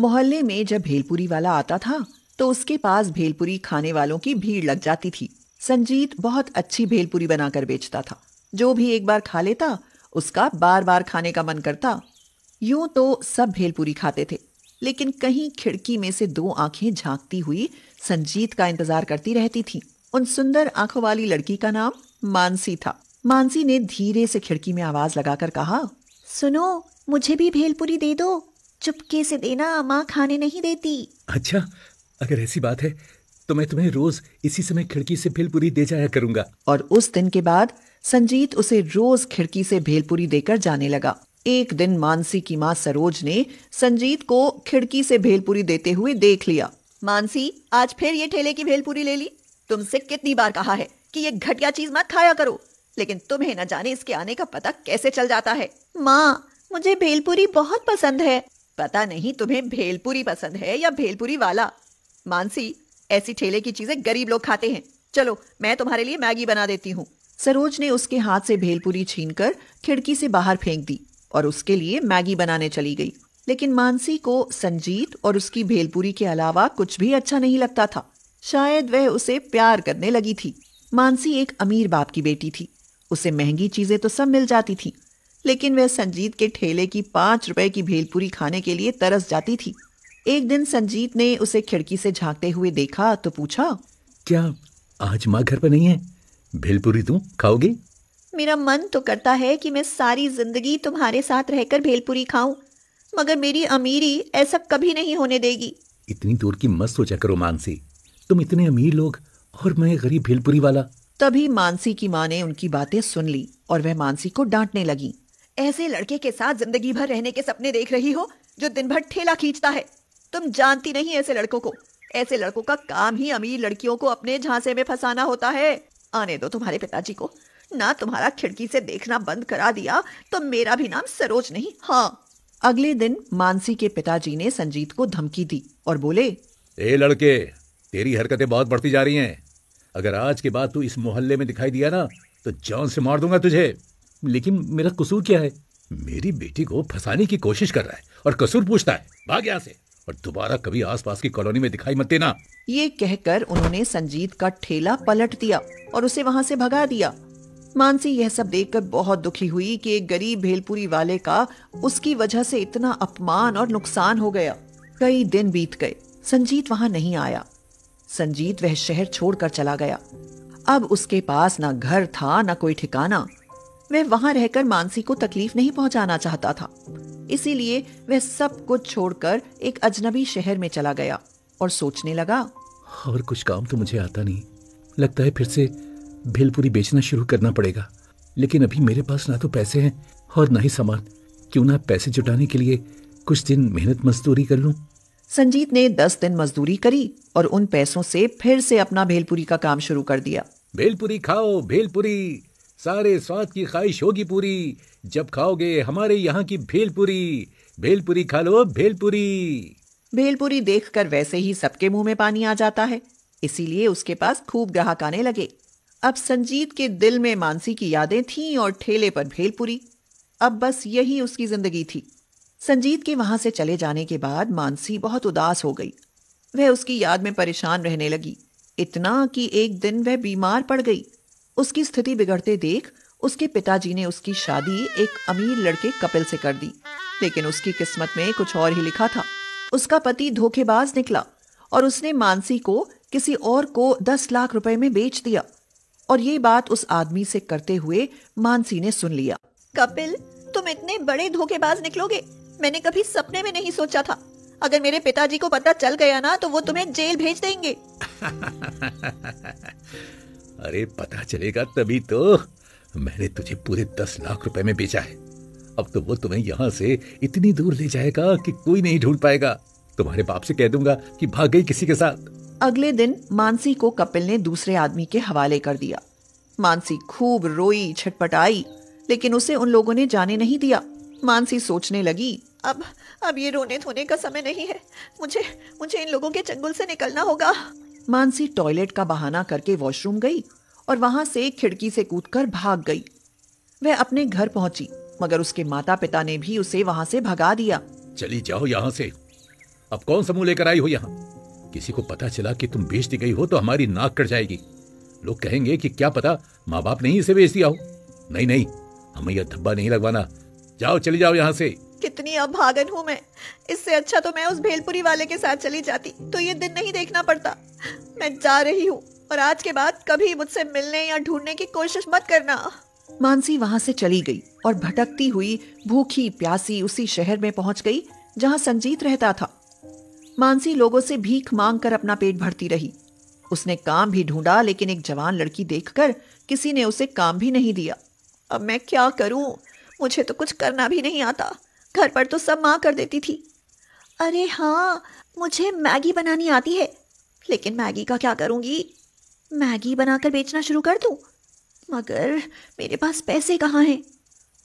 मोहल्ले में जब भेलपुरी वाला आता था तो उसके पास भेलपुरी खाने वालों की भीड़ लग जाती थी संजीत बहुत अच्छी भेलपुरी बनाकर बेचता था जो भी एक बार खा लेता उसका बार बार खाने का मन करता यूं तो सब भेलपुरी खाते थे लेकिन कहीं खिड़की में से दो आंखें झांकती हुई संजीत का इंतजार करती रहती थी उन सुंदर आंखों वाली लड़की का नाम मानसी था मानसी ने धीरे से खिड़की में आवाज लगाकर कहा सुनो मुझे भी भेलपुरी दे दो चुपके से देना माँ खाने नहीं देती अच्छा अगर ऐसी बात है तो मैं तुम्हें रोज इसी समय खिड़की से भेलपुरी दे जाया करूंगा और उस दिन के बाद संजीत उसे रोज खिड़की से भेलपुरी देकर जाने लगा एक दिन मानसी की माँ सरोज ने संजीत को खिड़की से भेलपुरी देते हुए देख लिया मानसी आज फिर ये ठेले की भेलपुरी ले ली तुमसे कितनी बार कहा है कि ये घटिया चीज मत खाया करो लेकिन तुम्हें न जाने इसके आने का पता कैसे चल जाता है माँ मुझे भेलपुरी बहुत पसंद है पता नहीं तुम्हें भेलपुरी पसंद है या भेलपुरी वाला मानसी ऐसी ठेले की चीजें गरीब लोग खाते हैं चलो मैं तुम्हारे लिए मैगी बना देती हूँ सरोज ने उसके हाथ से भेलपुरी छीनकर खिड़की से बाहर फेंक दी और उसके लिए मैगी बनाने चली गई लेकिन मानसी को संजीत और उसकी भेलपुरी के अलावा कुछ भी अच्छा नहीं लगता था शायद वह उसे प्यार करने लगी थी मानसी एक अमीर बाप की बेटी थी उसे महंगी चीजें तो सब मिल जाती थी लेकिन वह संजीत के ठेले की पाँच रुपए की भेलपुरी खाने के लिए तरस जाती थी एक दिन संजीत ने उसे खिड़की से झांकते हुए देखा तो पूछा क्या आज माँ घर पर नहीं है भेलपुरी तुम खाओगी मेरा मन तो करता है कि मैं सारी जिंदगी तुम्हारे साथ रहकर भेलपुरी खाऊं मगर मेरी अमीरी ऐसा कभी नहीं होने देगी इतनी दूर की मत सोचा करो मानसी तुम इतने अमीर लोग और मैं गरीब भेलपुरी वाला तभी मानसी की माँ ने उनकी बातें सुन ली और वह मानसी को डांटने लगी ऐसे लड़के के साथ जिंदगी भर रहने के सपने देख रही हो जो दिन भर ठेला खींचता है तुम जानती नहीं ऐसे लड़कों को ऐसे लड़कों का काम ही अमीर लड़कियों को अपने झांसे में फंसाना होता है आने दो तुम्हारे पिताजी को ना तुम्हारा खिड़की से देखना बंद करा दिया तो मेरा भी नाम सरोज नहीं हाँ अगले दिन मानसी के पिताजी ने संजीत को धमकी दी और बोले ए लड़के तेरी हरकतें बहुत बढ़ती जा रही हैं अगर आज के बाद तू इस मोहल्ले में दिखाई दिया ना तो जान से मार दूंगा तुझे लेकिन मेरा कसूर क्या है मेरी बेटी को फंसाने की कोशिश कर रहा है और कसूर पूछता है भाग यहाँ से और दोबारा कभी आसपास की कॉलोनी में दिखाई मत देना ये कहकर उन्होंने संजीत का ठेला पलट दिया और उसे वहाँ से भगा दिया मानसी यह सब देखकर बहुत दुखी हुई कि एक गरीब भेलपुरी वाले का उसकी वजह से इतना अपमान और नुकसान हो गया कई दिन बीत गए संजीत वहाँ नहीं आया संजीत वह शहर छोड़कर चला गया अब उसके पास न घर था न कोई ठिकाना वह वहां रहकर मानसी को तकलीफ नहीं पहुंचाना चाहता था इसीलिए वह सब कुछ छोड़कर एक अजनबी शहर में चला गया और सोचने लगा और कुछ काम तो मुझे आता नहीं लगता है फिर से भेलपुरी बेचना शुरू करना पड़ेगा लेकिन अभी मेरे पास ना तो पैसे हैं और ना ही सामान क्यों ना पैसे जुटाने के लिए कुछ दिन मेहनत मजदूरी कर लूं संजीत ने दस दिन मजदूरी करी और उन पैसों से फिर से अपना भेलपुरी का काम शुरू कर दिया भेलपुरी खाओ भेलपुरी सारे स्वाद की ख्वाहिश होगी पूरी जब खाओगे हमारे यहाँ की भेलपुरी भेलपुरी खा लो भेलपुरी भेलपुरी देखकर वैसे ही सबके मुंह में पानी आ जाता है इसीलिए उसके पास खूब ग्राहक आने लगे अब संजीत के दिल में मानसी की यादें थीं और ठेले पर भेलपुरी अब बस यही उसकी जिंदगी थी संजीत के वहां से चले जाने के बाद मानसी बहुत उदास हो गई वह उसकी याद में परेशान रहने लगी इतना कि एक दिन वह बीमार पड़ गई उसकी स्थिति बिगड़ते देख उसके पिताजी ने उसकी शादी एक अमीर लड़के कपिल से कर दी लेकिन उसकी किस्मत में कुछ और ही लिखा था उसका पति धोखेबाज निकला और उसने मानसी को किसी और को दस लाख रुपए में बेच दिया और ये बात उस आदमी से करते हुए मानसी ने सुन लिया कपिल तुम इतने बड़े धोखेबाज निकलोगे मैंने कभी सपने में नहीं सोचा था अगर मेरे पिताजी को पता चल गया ना तो वो तुम्हें जेल भेज देंगे अरे पता चलेगा तभी तो मैंने तुझे पूरे दस लाख रुपए में बेचा है अब तो वो तुम्हें यहाँ से इतनी दूर ले जाएगा कि कोई नहीं ढूंढ पाएगा तुम्हारे बाप से कह दूंगा कि भाग गई किसी के साथ अगले दिन मानसी को कपिल ने दूसरे आदमी के हवाले कर दिया मानसी खूब रोई छटपटाई लेकिन उसे उन लोगों ने जाने नहीं दिया मानसी सोचने लगी अब अब ये रोने धोने का समय नहीं है मुझे मुझे इन लोगों के चंगुल से निकलना होगा मानसी टॉयलेट का बहाना करके वॉशरूम गई और वहां से खिड़की से कूदकर भाग गई वह अपने घर पहुंची मगर उसके माता पिता ने भी उसे वहां से भगा दिया चली जाओ यहाँ से अब कौन सा लेकर आई हो यहाँ किसी को पता चला कि तुम बेच दी गई हो तो हमारी नाक कट जाएगी लोग कहेंगे कि क्या पता माँ बाप ने ही इसे बेच दिया हो नहीं नहीं हमें यह धब्बा नहीं लगवाना जाओ चली जाओ यहाँ से कितनी अभागन हूं मैं इससे अच्छा तो मैं उस भेलपुरी वाले के साथ चली जाती तो ये दिन नहीं देखना पड़ता मैं जा रही हूँ और आज के बाद कभी मुझसे मिलने या ढूंढने की कोशिश मत करना मानसी वहाँ से चली गई और भटकती हुई भूखी प्यासी उसी शहर में पहुंच गई जहाँ संजीत रहता था मानसी लोगों से भीख मांग कर अपना पेट भरती रही उसने काम भी ढूंढा लेकिन एक जवान लड़की देखकर किसी ने उसे काम भी नहीं दिया अब मैं क्या करूं मुझे तो कुछ करना भी नहीं आता घर पर तो सब माँ कर देती थी अरे हाँ मुझे मैगी बनानी आती है लेकिन मैगी का क्या करूँगी मैगी बनाकर बेचना शुरू कर दूँ मगर मेरे पास पैसे कहाँ हैं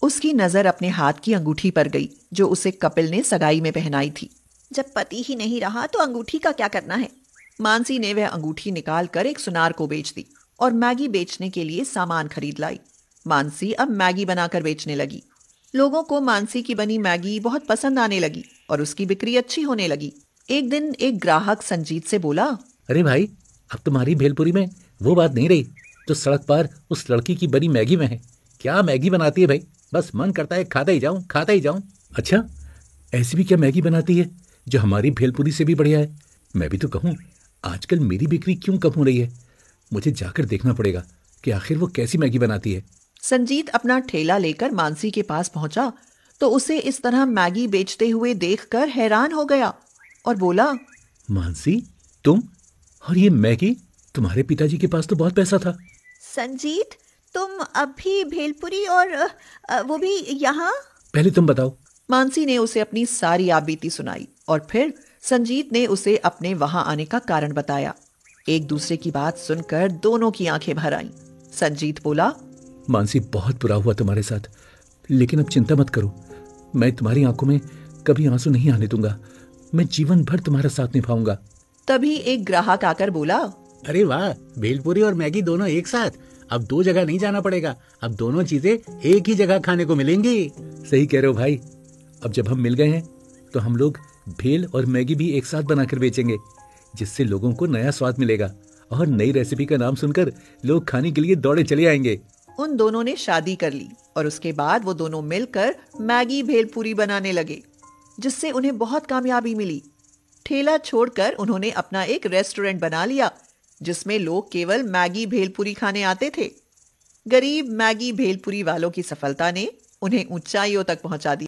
उसकी नज़र अपने हाथ की अंगूठी पर गई जो उसे कपिल ने सगाई में पहनाई थी जब पति ही नहीं रहा तो अंगूठी का क्या करना है मानसी ने वह अंगूठी निकाल कर एक सुनार को बेच दी और मैगी बेचने के लिए सामान खरीद लाई मानसी अब मैगी बनाकर बेचने लगी लोगों को मानसी की बनी मैगी बहुत पसंद आने लगी और उसकी बिक्री अच्छी होने लगी एक दिन एक ग्राहक संजीत से बोला अरे भाई अब तुम्हारी भेलपुरी में वो बात नहीं रही जो सड़क पर उस लड़की की बनी मैगी में है क्या मैगी बनाती है भाई बस मन करता है खाता ही जाऊं खाता ही जाऊं अच्छा ऐसी भी क्या मैगी बनाती है जो हमारी भेलपुरी से भी बढ़िया है मैं भी तो कहूँ आजकल मेरी बिक्री क्यों कम हो रही है मुझे जाकर देखना पड़ेगा कि आखिर वो कैसी मैगी बनाती है संजीत अपना ठेला लेकर मानसी के पास पहुंचा तो उसे इस तरह मैगी बेचते हुए देखकर हैरान हो गया और बोला मानसी तुम और ये मैगी तुम्हारे पिताजी के पास तो बहुत पैसा था संजीत तुम अभी भेलपुरी और वो भी यहाँ पहले तुम बताओ मानसी ने उसे अपनी सारी आबीती सुनाई और फिर संजीत ने उसे अपने वहाँ आने का कारण बताया एक दूसरे की बात सुनकर दोनों की आंखें भर आईं संजीत बोला मानसी बहुत बुरा हुआ तुम्हारे साथ लेकिन अब चिंता मत करो मैं तुम्हारी आंखों में कभी आंसू नहीं आने दूंगा मैं जीवन भर तुम्हारा साथ निभाऊंगा तभी एक ग्राहक आकर बोला अरे वाह भेलपुरी और मैगी दोनों एक साथ अब दो जगह नहीं जाना पड़ेगा अब दोनों चीजें एक ही जगह खाने को मिलेंगी सही कह रहे हो भाई अब जब हम मिल गए हैं तो हम लोग भेल और मैगी भी एक साथ बनाकर बेचेंगे जिससे लोगों को नया स्वाद मिलेगा और नई रेसिपी का नाम सुनकर लोग खाने के लिए दौड़े चले आएंगे उन दोनों ने शादी कर ली और उसके बाद वो दोनों मिलकर मैगी भेलपूरी बनाने लगे जिससे उन्हें बहुत कामयाबी मिली ठेला छोड़कर उन्होंने अपना एक रेस्टोरेंट बना लिया जिसमें लोग केवल मैगी भेलपूरी खाने आते थे गरीब मैगी भेलपुरी वालों की सफलता ने उन्हें ऊंचाइयों तक पहुंचा दिया